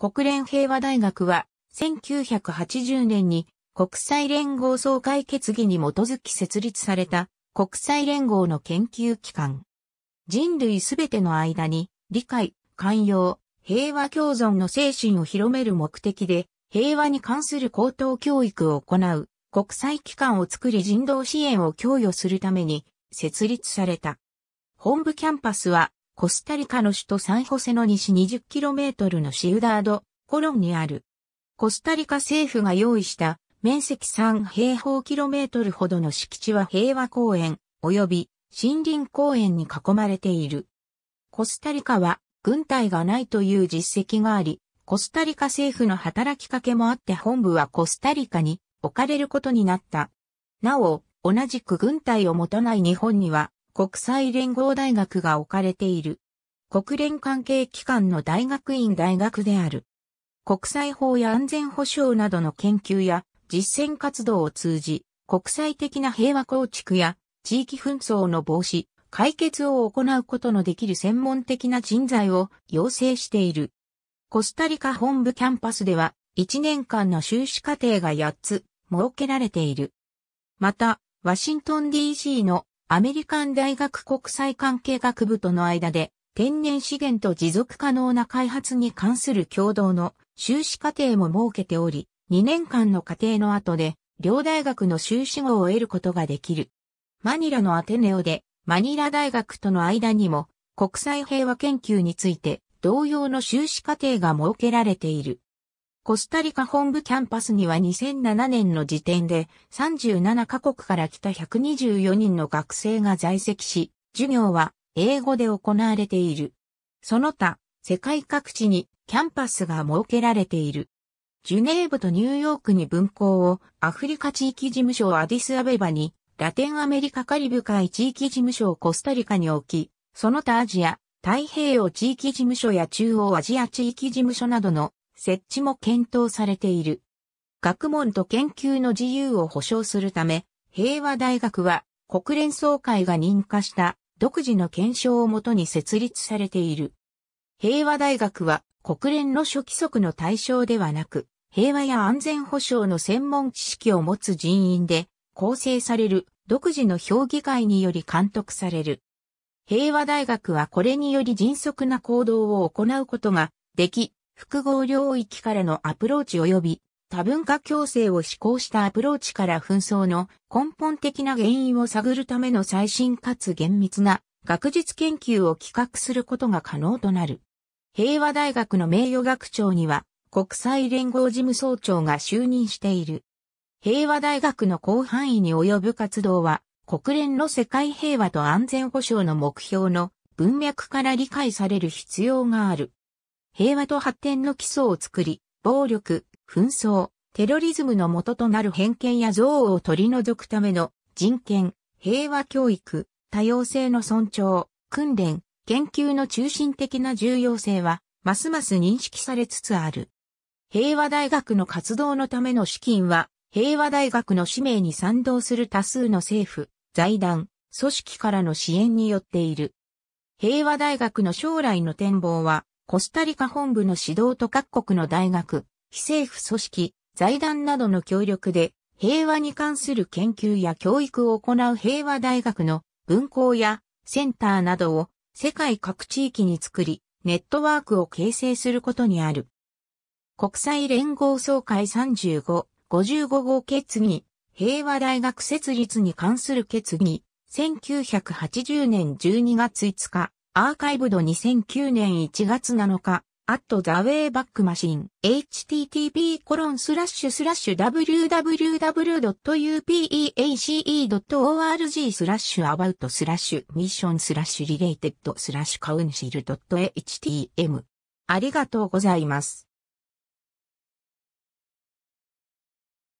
国連平和大学は、1980年に国際連合総会決議に基づき設立された国際連合の研究機関。人類すべての間に理解、寛容、平和共存の精神を広める目的で平和に関する高等教育を行う国際機関を作り人道支援を供与するために設立された。本部キャンパスはコスタリカの首都サンホセの西 20km のシウダード、コロンにある。コスタリカ政府が用意した面積3平方キロメートルほどの敷地は平和公園及び森林公園に囲まれている。コスタリカは軍隊がないという実績があり、コスタリカ政府の働きかけもあって本部はコスタリカに置かれることになった。なお、同じく軍隊を持たない日本には国際連合大学が置かれている。国連関係機関の大学院大学である。国際法や安全保障などの研究や実践活動を通じ、国際的な平和構築や地域紛争の防止、解決を行うことのできる専門的な人材を養成している。コスタリカ本部キャンパスでは1年間の修士課程が8つ設けられている。また、ワシントン DC のアメリカン大学国際関係学部との間で、天然資源と持続可能な開発に関する共同の修士課程も設けており、2年間の課程の後で、両大学の修士号を得ることができる。マニラのアテネオで、マニラ大学との間にも、国際平和研究について、同様の修士課程が設けられている。コスタリカ本部キャンパスには2007年の時点で37カ国から来た124人の学生が在籍し、授業は英語で行われている。その他、世界各地にキャンパスが設けられている。ジュネーブとニューヨークに分校を、アフリカ地域事務所をアディスアベバに、ラテンアメリカカリブ海地域事務所をコスタリカに置き、その他アジア、太平洋地域事務所や中央アジア地域事務所などの設置も検討されている。学問と研究の自由を保障するため、平和大学は国連総会が認可した独自の検証をもとに設立されている。平和大学は国連の諸規則の対象ではなく、平和や安全保障の専門知識を持つ人員で構成される独自の評議会により監督される。平和大学はこれにより迅速な行動を行うことができ、複合領域からのアプローチ及び多文化共生を施行したアプローチから紛争の根本的な原因を探るための最新かつ厳密な学術研究を企画することが可能となる。平和大学の名誉学長には国際連合事務総長が就任している。平和大学の広範囲に及ぶ活動は国連の世界平和と安全保障の目標の文脈から理解される必要がある。平和と発展の基礎を作り、暴力、紛争、テロリズムの元となる偏見や憎悪を取り除くための人権、平和教育、多様性の尊重、訓練、研究の中心的な重要性は、ますます認識されつつある。平和大学の活動のための資金は、平和大学の使命に賛同する多数の政府、財団、組織からの支援によっている。平和大学の将来の展望は、コスタリカ本部の指導と各国の大学、非政府組織、財団などの協力で、平和に関する研究や教育を行う平和大学の文校やセンターなどを世界各地域に作り、ネットワークを形成することにある。国際連合総会35、55号決議、平和大学設立に関する決議、1980年12月5日、アーカイブド2009年1月7日、アットザウェイバックマシン、h t t p コロンスラッシュスラッシュ www.upeace.org スラッシュアバウトスラッシュミッションスラッシュリレイテッドスラッシュカウンシル .htm ありがとうございます。